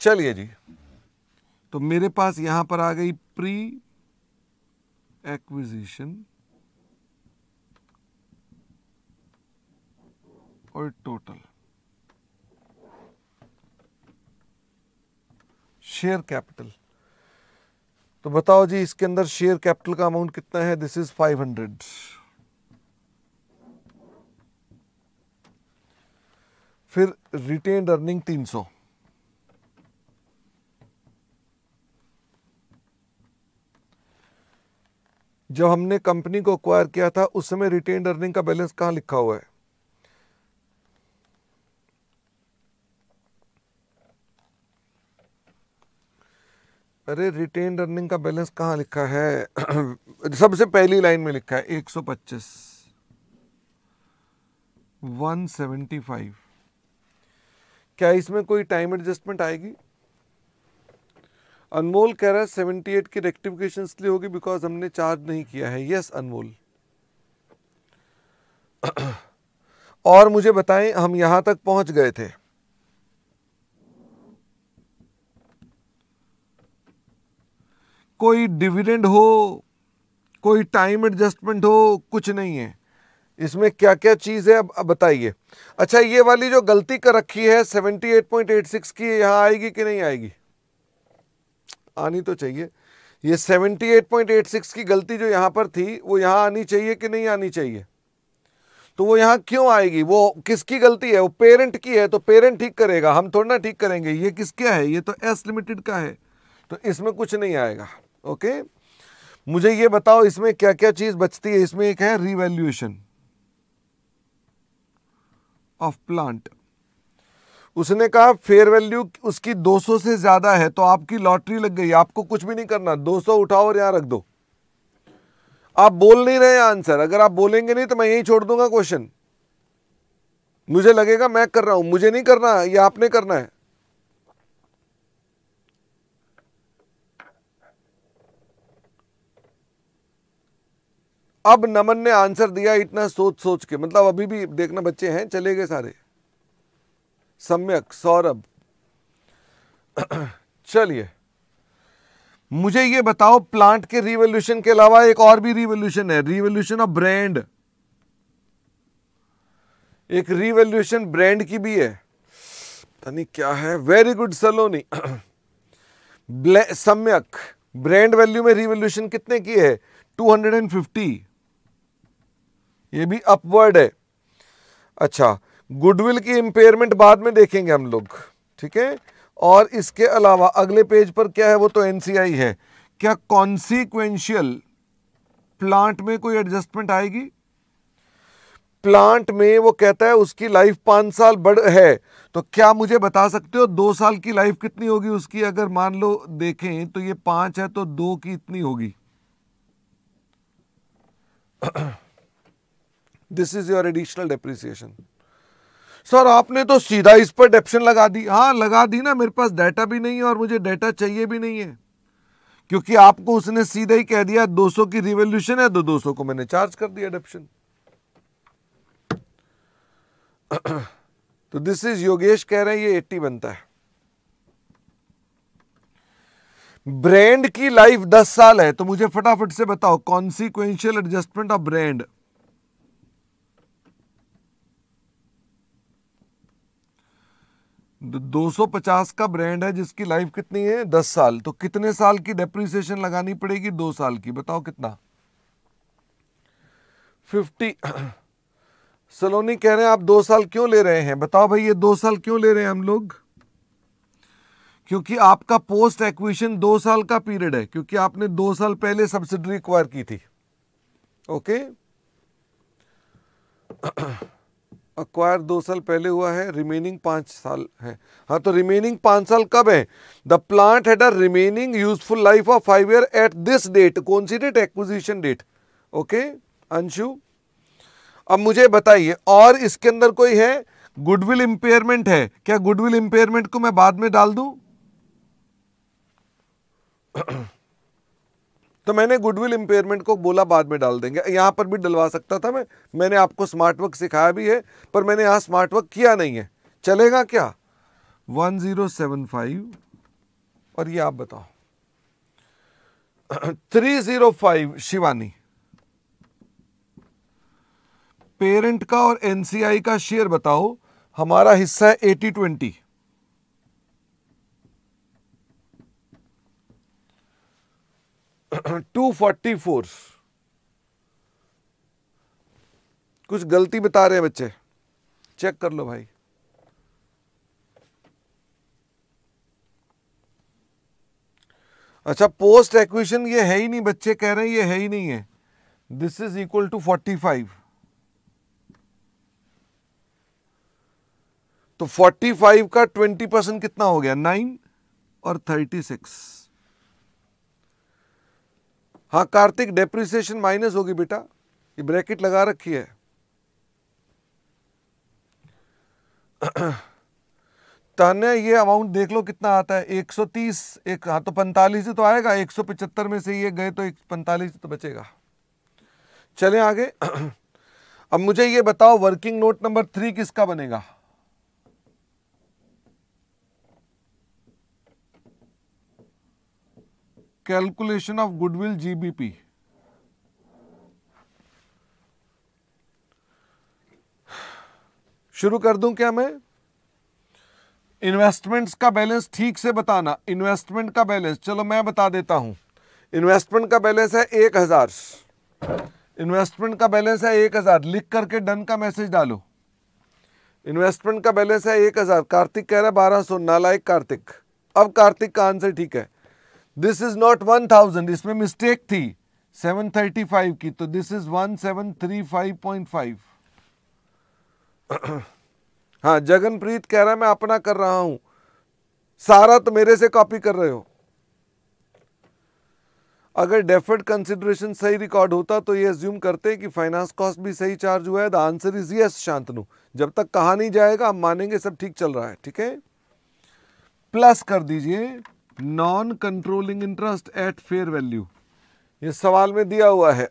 चलिए जी तो मेरे पास यहां पर आ गई प्री एक्विजिशन और टोटल शेयर कैपिटल तो बताओ जी इसके अंदर शेयर कैपिटल का अमाउंट कितना है दिस इज 500 फिर रिटेन अर्निंग 300 जब हमने कंपनी को अक्वायर किया था उस समय रिटेन अर्निंग का बैलेंस कहां लिखा हुआ है अरे रिटेन अर्निंग का बैलेंस कहां लिखा है सबसे पहली लाइन में लिखा है एक सौ पच्चीस वन सेवेंटी फाइव क्या इसमें कोई टाइम एडजस्टमेंट आएगी अनमोल कह रहा है सेवेंटी एट की रेक्टिफिकेशन इसलिए होगी बिकॉज हमने चार्ज नहीं किया है यस अनमोल और मुझे बताएं हम यहां तक पहुंच गए थे कोई डिविडेंड हो कोई टाइम एडजस्टमेंट हो कुछ नहीं है इसमें क्या क्या चीज़ है अब, अब बताइए अच्छा ये वाली जो गलती कर रखी है 78.86 की यहां आएगी कि नहीं आएगी आनी तो चाहिए ये 78.86 की गलती जो यहाँ पर थी वो यहाँ आनी चाहिए कि नहीं आनी चाहिए तो वो यहाँ क्यों आएगी वो किसकी गलती है वो पेरेंट की है तो पेरेंट ठीक करेगा हम थोड़ा ना ठीक करेंगे ये किसका है ये तो एस लिमिटेड का है तो इसमें कुछ नहीं आएगा ओके मुझे ये बताओ इसमें क्या क्या चीज़ बचती है इसमें एक है रिवेल्यूएशन ऑफ प्लांट उसने कहा फेयर वैल्यू उसकी 200 से ज़्यादा है तो आपकी लॉटरी लग गई आपको कुछ भी नहीं करना 200 उठाओ और यहां रख दो आप बोल नहीं रहे आंसर अगर आप बोलेंगे नहीं तो मैं यही छोड़ दूंगा क्वेश्चन मुझे लगेगा मैं कर रहा हूं मुझे नहीं करना ये आपने करना है अब नमन ने आंसर दिया इतना सोच सोच के मतलब अभी भी देखना बच्चे हैं चले गए सारे सम्यक सौरभ चलिए मुझे ये बताओ प्लांट के रिवोल्यूशन के अलावा एक और भी रिवोल्यूशन है रिवोल्यूशन ऑफ ब्रांड एक रिवोल्यूशन ब्रांड की भी है तनी क्या है वेरी गुड सलोनी सम्यक ब्रांड वैल्यू में रिवोल्यूशन कितने की है 250 ये भी अपवर्ड है अच्छा गुडविल की इम्पेयरमेंट बाद में देखेंगे हम लोग ठीक है और इसके अलावा अगले पेज पर क्या है वो तो एनसीआई है क्या कॉन्सिक्वेंशियल प्लांट में कोई एडजस्टमेंट आएगी प्लांट में वो कहता है उसकी लाइफ पांच साल बढ़ है तो क्या मुझे बता सकते हो दो साल की लाइफ कितनी होगी उसकी अगर मान लो देखें तो ये पांच है तो दो की इतनी होगी this is your additional depreciation sir आपने तो सीधा इस पर डेप्शन लगा दी हाँ लगा दी ना मेरे पास डाटा भी नहीं है और मुझे डाटा चाहिए भी नहीं है क्योंकि आपको उसने सीधा ही कह दिया 200 की रिवोल्यूशन है तो 200 को मैंने चार्ज कर दिया डेप्शन तो दिस इज योगेश कह रहे हैं ये 80 बनता है ब्रांड की लाइफ 10 साल है तो मुझे फटाफट से बताओ कॉन्सिक्वेंशियल एडजस्टमेंट ऑफ ब्रांड 250 का ब्रांड है जिसकी लाइफ कितनी है 10 साल तो कितने साल की डेप्रिसिएशन लगानी पड़ेगी दो साल की बताओ कितना 50 सलोनी कह रहे हैं आप दो साल क्यों ले रहे हैं बताओ भाई ये दो साल क्यों ले रहे हैं हम लोग क्योंकि आपका पोस्ट एक्विशन दो साल का पीरियड है क्योंकि आपने दो साल पहले सब्सिडी एक्वायर की थी ओके okay? अक्वायर दो साल पहले हुआ है रिमेनिंग पाँच साल है हाँ तो रिमेनिंग पाँच साल कब है the plant had a remaining useful life of five year at this date कौन सी date acquisition date okay Anshu अब मुझे बताइए और इसके अंदर कोई है गुडविल इंपेयरमेंट है क्या गुडविल इंपेयरमेंट को मैं बाद में डाल दू तो मैंने गुडविल इम्पेयरमेंट को बोला बाद में डाल देंगे यहाँ पर भी डलवा सकता था मैं मैंने आपको स्मार्ट वर्क सिखाया भी है पर मैंने यहाँ स्मार्ट वर्क किया नहीं है चलेगा क्या वन ज़ीरो सेवन फाइव और ये आप बताओ three zero five Shivani parent का और एनसीआई का शेयर बताओ हमारा हिस्सा है एटी ट्वेंटी 244 कुछ गलती बता रहे हैं बच्चे चेक कर लो भाई अच्छा पोस्ट एक्वेशन ये है ही नहीं बच्चे कह रहे हैं ये है ही नहीं है दिस इज इक्वल टू 45 तो 45 का 20 परसेंट कितना हो गया 9 और 36 हाँ कार्तिक डेप्रिसिएशन माइनस होगी बेटा ये ब्रैकेट लगा रखी है तान्या ये अमाउंट देख लो कितना आता है 130 एक हाँ तो पैंतालीस ही तो आएगा 175 में से ये गए तो एक पैंतालीस तो बचेगा चलें आगे अब मुझे ये बताओ वर्किंग नोट नंबर थ्री किसका बनेगा कैलकुलेशन ऑफ गुडविल जीबीपी शुरू कर दूं क्या मैं इन्वेस्टमेंट्स का बैलेंस ठीक से बताना इन्वेस्टमेंट का बैलेंस चलो मैं बता देता हूं इन्वेस्टमेंट का बैलेंस है एक हजार इन्वेस्टमेंट का बैलेंस है एक हजार लिख करके डन का मैसेज डालो इन्वेस्टमेंट का बैलेंस है एक हजार कार्तिक कह रहा है बारह सौ नालायक कार्तिक अब कार्तिक का आंसर ठीक है this is not one thousand इसमें मिस्टेक थी सेवन थर्टी फाइव की तो this is one seven three five point five हाँ जगनप्रीत कह रहा है मैं अपना कर रहा हूं सारा तो मेरे से कॉपी कर रहे हो अगर डेफर्ड कंसिडरेशन सही रिकॉर्ड होता तो ये एज्यूम करते कि फाइनेंस कॉस्ट भी सही चार्ज हुआ है the answer is yes Shantanu जब तक कहा नहीं जाएगा हम मानेंगे सब ठीक चल रहा है ठीक है प्लस कर दीजिए non controlling interest at fair value ये सवाल में दिया हुआ है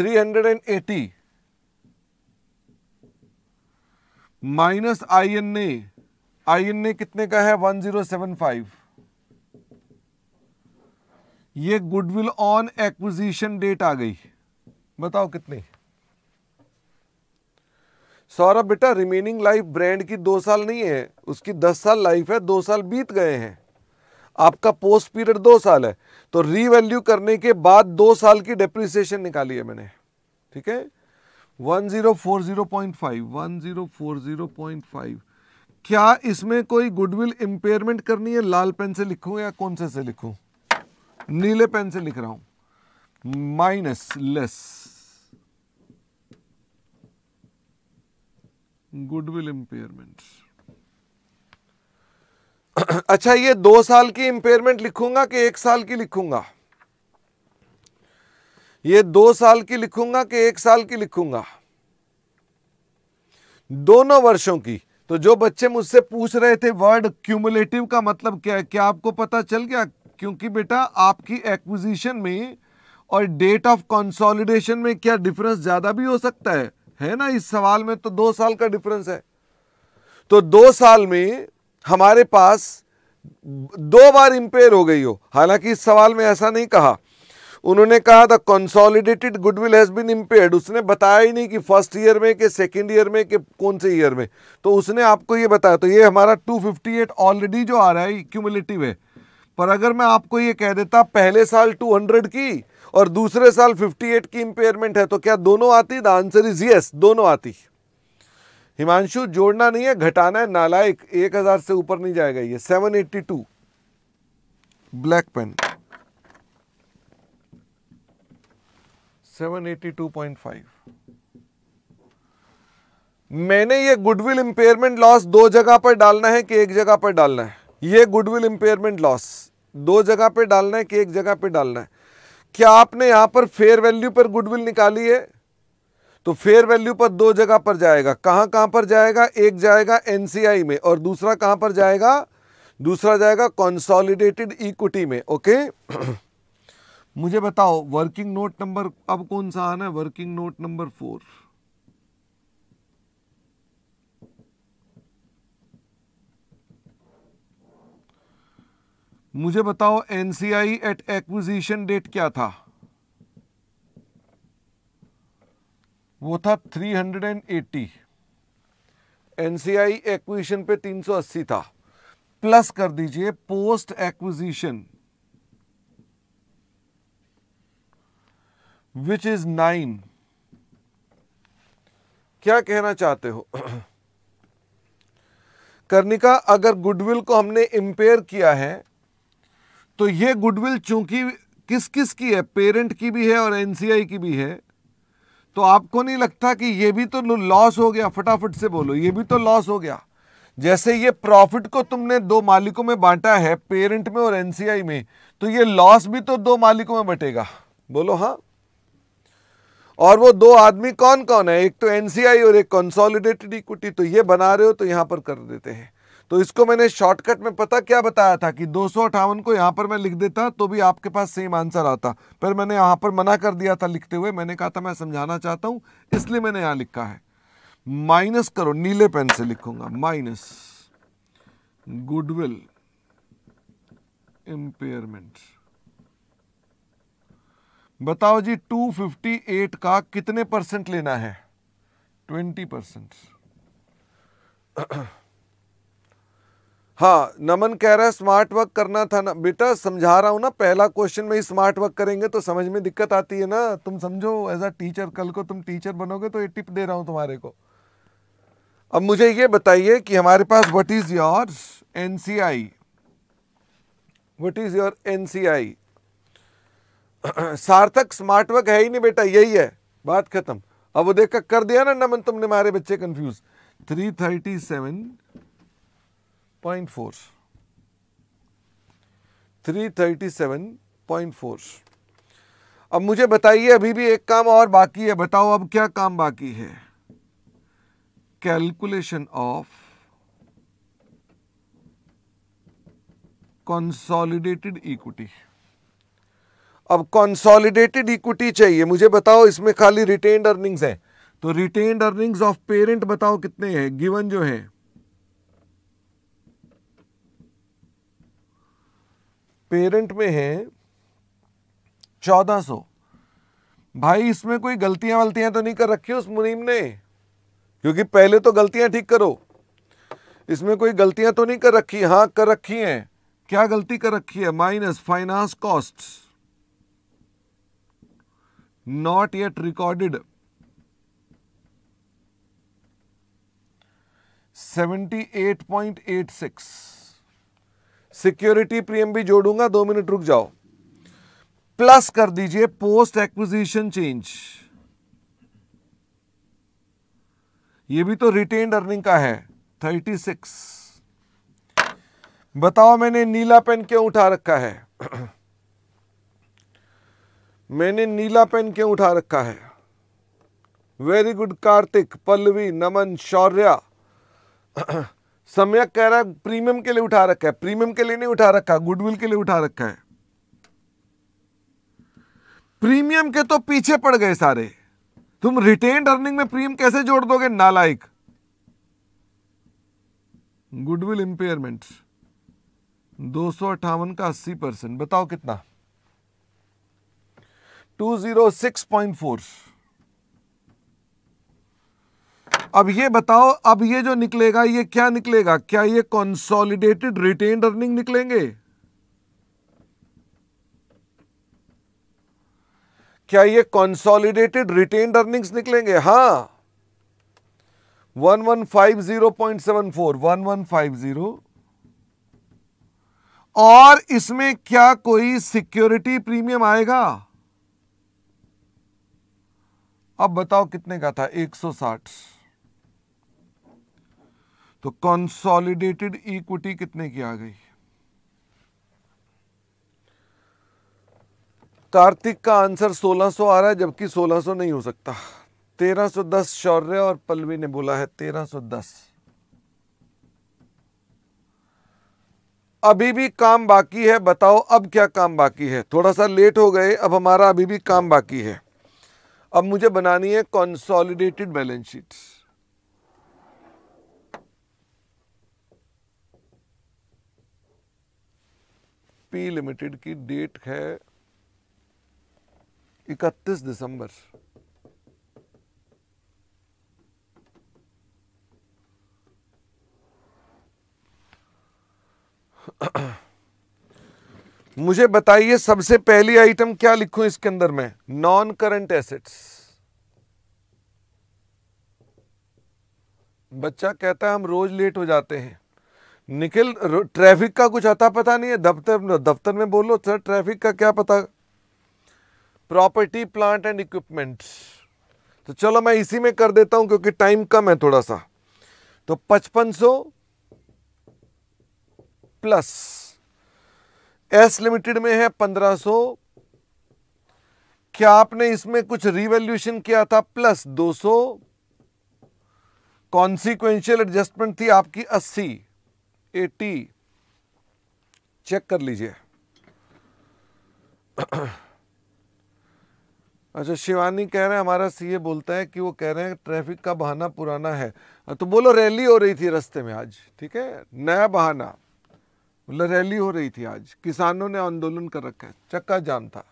380 minus I N A I N A कितने का है 1075 ये गुडविल ऑन एक्विजिशन डेट आ गई बताओ कितनी सौरभ बेटा रिमेनिंग लाइफ ब्रांड की दो साल नहीं है उसकी दस साल लाइफ है दो साल बीत गए हैं आपका पोस्ट पीरियड दो साल है तो रीवैल्यू करने के बाद दो साल की डेप्रिसिएशन निकाली है मैंने ठीक है 1040.5 1040.5 क्या इसमें कोई गुडविल इंपेयरमेंट करनी है लाल पेन से लिखू या कौन से से लिखू नीले पेन से लिख रहा हूं माइनस लेस गुडविल इम्पेयरमेंट अच्छा ये दो साल की इंपेयरमेंट लिखूंगा कि एक साल की लिखूंगा ये दो साल की लिखूंगा कि एक साल की लिखूंगा दोनों वर्षों की तो जो बच्चे मुझसे पूछ रहे थे वर्ड क्यूमुलेटिव का मतलब क्या है क्या आपको पता चल गया क्योंकि बेटा आपकी एक्विजिशन में और डेट ऑफ कंसोलिडेशन में क्या डिफरेंस ज़्यादा भी हो सकता है है ना इस सवाल में तो दो साल का डिफरेंस है तो दो साल में हमारे पास दो बार इंपेयर हो गई हो हालांकि इस सवाल में ऐसा नहीं कहा उन्होंने कहा the consolidated goodwill has been impaired उसने बताया ही नहीं कि फर्स्ट ईयर में कि सेकेंड ईयर में कि कौन से ईयर में तो उसने आपको ये बताया तो ये हमारा 258 ऑलरेडी जो आ रहा है क्यूमुलेटिव है पर अगर मैं आपको ये कह देता पहले साल 200 की और दूसरे साल 58 की इंपेयरमेंट है तो क्या दोनों आती द आंसर इज यस दोनों आती हिमांशु जोड़ना नहीं है घटाना है नालायक एक हजार से ऊपर नहीं जाएगा ये 782 ब्लैक पेन 782.5 मैंने ये गुडविल इंपेयरमेंट लॉस दो जगह पर डालना है कि एक जगह पर डालना है ये गुडविल इंपेयरमेंट लॉस दो जगह पर डालना है कि एक जगह पर डालना है क्या आपने यहां पर फेयर वैल्यू पर गुडविल निकाली है तो फेयर वैल्यू पर दो जगह पर जाएगा कहां कहां पर जाएगा एक जाएगा एनसीआई में और दूसरा कहां पर जाएगा दूसरा जाएगा कॉन्सॉलिडेटेड इक्विटी में ओके मुझे बताओ वर्किंग नोट नंबर अब कौन सा आना है वर्किंग नोट नंबर फोर मुझे बताओ एनसीआई एट एक्विजिशन डेट क्या था वो था 380 एनसीआई एक्विजिशन पे 380 था प्लस कर दीजिए post acquisition which is nine क्या कहना चाहते हो करनिका अगर गुडविल को हमने इम्पेयर किया है तो ये गुडविल चूंकि किस किस की है पेरेंट की भी है और एनसीआई की भी है तो आपको नहीं लगता कि ये भी तो लॉस हो गया फटाफट से बोलो ये भी तो लॉस हो गया जैसे ये प्रॉफिट को तुमने दो मालिकों में बांटा है पेरेंट में और एनसीआई में तो ये लॉस भी तो दो मालिकों में बटेगा बोलो हाँ और वो दो आदमी कौन कौन है एक तो एनसीआई और एक कंसोलिडेटेड इक्विटी तो ये बना रहे हो तो यहां पर कर देते हैं तो इसको मैंने शॉर्टकट में पता क्या बताया था कि दो को यहाँ पर मैं लिख देता तो भी आपके पास सेम आंसर आता पर मैंने यहाँ पर मना कर दिया था लिखते हुए मैंने कहा था मैं समझाना चाहता हूँ इसलिए मैंने यहाँ लिखा है माइनस करो नीले पेन से लिखूंगा माइनस गुडविल इम्पेयरमेंट बताओ जी 258 का कितने परसेंट लेना है 20 परसेंट हाँ नमन कह रहा है स्मार्ट वर्क करना था ना बेटा समझा रहा हूँ ना पहला क्वेश्चन में ही स्मार्ट वर्क करेंगे तो समझ में दिक्कत आती है ना तुम समझो एज अ टीचर कल को तुम टीचर बनोगे तो ये टिप दे रहा हूँ तुम्हारे को अब मुझे ये बताइए कि हमारे पास what is your NCI what is your NCI Sarthak smart work है ही नहीं बेटा यही है बात खत्म अब वो देखकर कर दिया ना नमन तुमने हमारे बच्चे confuse three thirty seven point 337.4 अब मुझे बताइए अभी भी एक काम और बाकी है बताओ अब क्या काम बाकी है कैलकुलेशन ऑफ कॉन्सॉलिडेटेड इक्विटी अब कॉन्सॉलिडेटेड इक्विटी चाहिए मुझे बताओ इसमें खाली रिटेन्ड अर्निंग्स हैं तो रिटेन्ड अर्निंग्स ऑफ पेरेंट बताओ कितने हैं गिवन जो है पेरेंट में है चौदह सो भाई इसमें कोई गलतियां वलतियां तो नहीं कर रखी उस मुनीम ने क्योंकि पहले तो गलतियां ठीक करो इसमें कोई गलतियां तो नहीं कर रखी हाँ कर रखी हैं क्या गलती कर रखी है minus finance cost not yet recorded seventy eight point eight six security premium भी जोड़ूंगा दो मिनट रुक जाओ प्लस कर दीजिए पोस्ट एक्विजिशन चेंज ये भी तो रिटेन अर्निंग का है थर्टी सिक्स बताओ मैंने नीला पेन क्यों उठा रखा है मैंने नीला पेन क्यों उठा रखा है वेरी गुड कार्तिक पल्लवी नमन शौर्या सम्यक कह रहा है प्रीमियम के लिए उठा रखा है प्रीमियम के लिए नहीं उठा रखा गुडविल के लिए उठा रखा है प्रीमियम के तो पीछे पड़ गए सारे तुम रिटेन अर्निंग में प्रीमियम कैसे जोड़ दोगे नालायक गुडविल इंपेयरमेंट दो सौ अट्ठावन का अस्सी परसेंट बताओ कितना two zero six point four अब ये बताओ अब ये जो निकलेगा ये क्या निकलेगा क्या ये कंसोलिडेटेड रिटेन अर्निंग निकलेंगे क्या ये कंसोलिडेटेड रिटेन अर्निंग्स निकलेंगे वन 1150.74 1150 और इसमें क्या कोई सिक्योरिटी प्रीमियम आएगा अब बताओ कितने का था 160 तो कंसोलिडेटेड इक्विटी कितने की आ गई कार्तिक का आंसर 1600 आ रहा है जबकि 1600 नहीं हो सकता 1310 शौर्य और पल्लवी ने बोला है 1310 अभी भी काम बाकी है बताओ अब क्या काम बाकी है थोड़ा सा लेट हो गए अब हमारा अभी भी काम बाकी है अब मुझे बनानी है consolidated balance sheet P limited की डेट है 31 दिसंबर मुझे बताइए सबसे पहली आइटम क्या लिखूं इसके अंदर मैं नॉन करंट एसेट्स बच्चा कहता है हम रोज लेट हो जाते हैं निखिल ट्रैफिक का कुछ अता पता नहीं है दफ्तर दफ्तर में बोलो सर ट्रैफिक का क्या पता प्रॉपर्टी प्लांट एंड इक्विपमेंट तो चलो मैं इसी में कर देता हूं क्योंकि टाइम कम है थोड़ा सा तो 5500 प्लस एस लिमिटेड में है 1500 क्या आपने इसमें कुछ रिवेल्यूशन किया था प्लस 200 कॉन्सिक्वेंशियल एडजस्टमेंट थी आपकी 80 टी चेक कर लीजिए अच्छा शिवानी कह रहे हैं हमारा सीए बोलता है कि वो कह रहे हैं ट्रैफिक का बहाना पुराना है तो बोलो रैली हो रही थी रास्ते में आज ठीक है नया बहाना बोलो रैली हो रही थी आज किसानों ने आंदोलन कर रखा है चक्का जाम था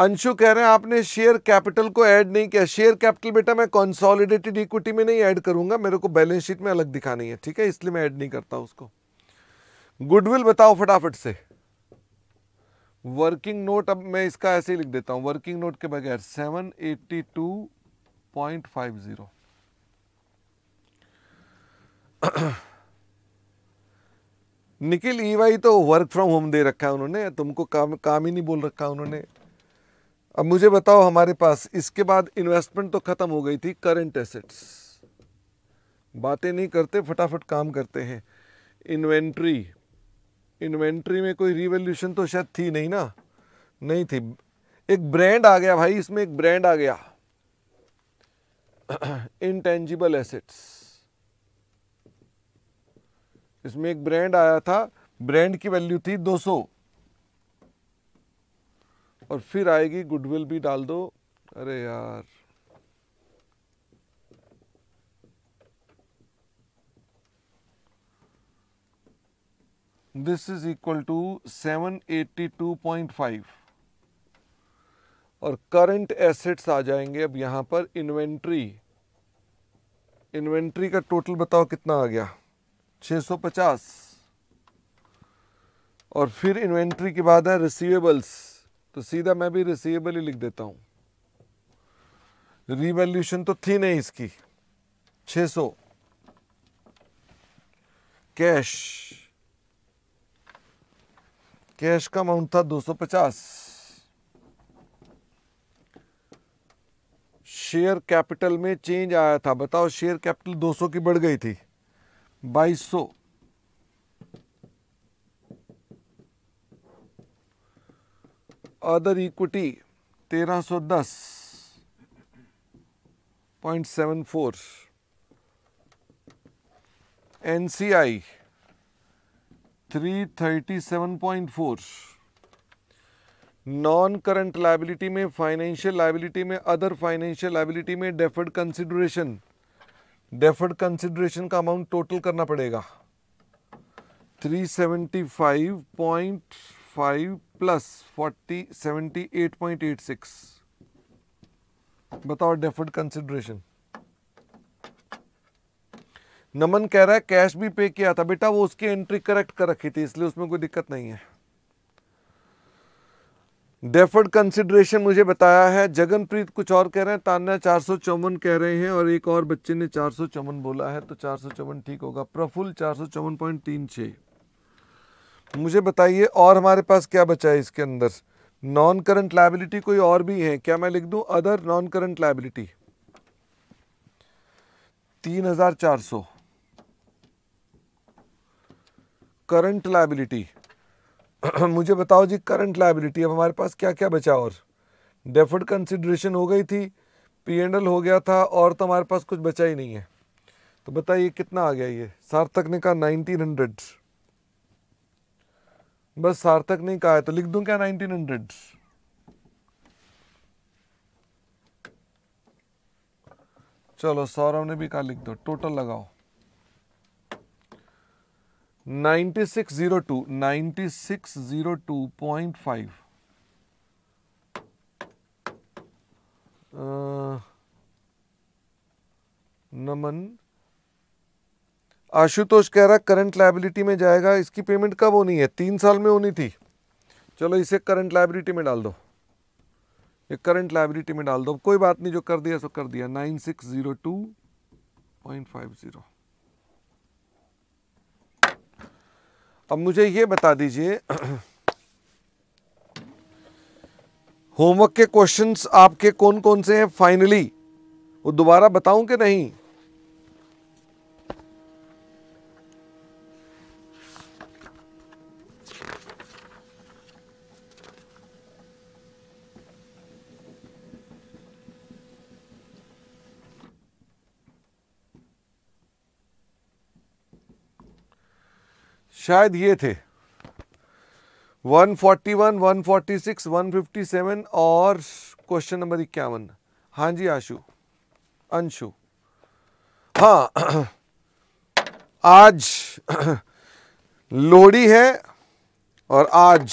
अंशु कह रहे हैं आपने शेयर कैपिटल को ऐड नहीं किया शेयर कैपिटल बेटा मैं कंसोलिडेटेड इक्विटी में नहीं ऐड करूंगा मेरे को बैलेंस शीट में अलग दिखानी है ठीक है इसलिए मैं ऐड नहीं करता उसको गुडविल बताओ फटाफट से वर्किंग नोट अब मैं इसका ऐसे ही लिख देता हूं वर्किंग नोट के बगैर seven eighty two point five zero Nikhil ई e तो वर्क फ्रॉम होम दे रखा है उन्होंने तुमको काम काम ही नहीं बोल रखा उन्होंने अब मुझे बताओ हमारे पास इसके बाद इन्वेस्टमेंट तो ख़त्म हो गई थी करंट एसेट्स बातें नहीं करते फटाफट काम करते हैं इन्वेंट्री इन्वेंट्री में कोई रिवोल्यूशन तो शायद थी नहीं ना नहीं थी एक ब्रांड आ गया भाई इसमें एक ब्रांड आ गया इनटेंजिबल एसेट्स इसमें एक ब्रांड आया था ब्रांड की वैल्यू थी और फिर आएगी गुडविल भी डाल दो अरे यार this is equal to seven two point five और करंट एसेट्स आ जाएंगे अब यहां पर इन्वेंट्री इन्वेंट्री का टोटल बताओ कितना आ गया 650 और फिर इन्वेंट्री के बाद है रिसीवेबल्स तो सीधा मैं भी रिसीवेबल ही लिख देता हूं रिवेल्यूशन तो थी नहीं इसकी 600 कैश कैश का अमाउंट था 250 शेयर कैपिटल में चेंज आया था बताओ शेयर कैपिटल 200 की बढ़ गई थी 2200 other equity 1310.74 NCI 337.4 non current liability में फाइनेंशियल लाइबिलिटी में अदर फाइनेंशियल लाइबिलिटी में डेफर्ड कंसिडरेशन डेफर्ड कंसिडरेशन का अमाउंट टोटल करना पड़ेगा 375.5 plus forty seventy eight point eight six बताओ डेफर्ड कंसिडरेशन नमन कह रहा है कैश भी पे किया था बेटा वो उसकी एंट्री करेक्ट कर रखी थी इसलिए उसमें कोई दिक्कत नहीं है डेफर्ड कंसिडरेशन मुझे बताया है जगनप्रीत कुछ और कह रहे हैं तान्या चार सौ चौवन कह रहे हैं और एक और बच्चे ने चार सौ चौवन बोला है तो चार सौ चौवन ठीक होगा प्रफुल चार सौ चौवन पॉइंट तीन छः मुझे बताइए और हमारे पास क्या बचा है इसके अंदर नॉन करंट लाइबिलिटी कोई और भी है क्या मैं लिख दूं अदर नॉन करंट लाइबिलिटी तीन हजार चार सौ करंट लाइबिलिटी मुझे बताओ जी करंट लाइबिलिटी अब हमारे पास क्या क्या बचा और डेफर्ड कंसिड्रेशन हो गई थी पी एंड एल हो गया था और तो हमारे पास कुछ बचा ही नहीं है तो बताइए कितना आ गया ये सार्थक ने कहा नाइनटीन हंड्रेड बस सार्थक नहीं कहा है तो लिख दूं क्या 1900s चलो सौरभ ने भी कहा लिख दो टोटल लगाओ 9602 9602.5 नमन आशुतोष कह रहा करंट लाइबिलिटी में जाएगा इसकी पेमेंट कब होनी है तीन साल में होनी थी चलो इसे करंट लाइबिलिटी में डाल दो ये करंट लाइबिलिटी में डाल दो कोई बात नहीं जो कर दिया सो कर दिया nine six zero two point five zero अब मुझे ये बता दीजिए होमवर्क के क्वेश्चंस आपके कौन कौन से हैं फाइनली वो दोबारा बताऊं कि नहीं शायद ये थे 141, 146, 157 और क्वेश्चन नंबर इक्यावन हाँ जी आशु अंशु हाँ आज लोहड़ी है और आज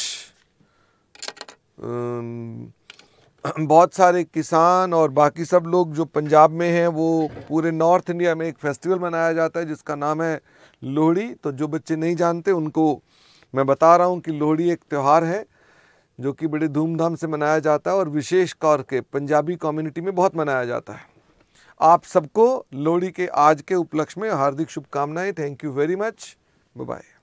बहुत सारे किसान और बाकी सब लोग जो पंजाब में हैं वो पूरे नॉर्थ इंडिया में एक फेस्टिवल मनाया जाता है जिसका नाम है लोहड़ी तो जो बच्चे नहीं जानते उनको मैं बता रहा हूँ कि लोहड़ी एक त्यौहार है जो कि बड़े धूमधाम से मनाया जाता है और विशेष तौर के पंजाबी कम्युनिटी में बहुत मनाया जाता है आप सबको लोहड़ी के आज के उपलक्ष्य में हार्दिक शुभकामनाएं thank you very much bye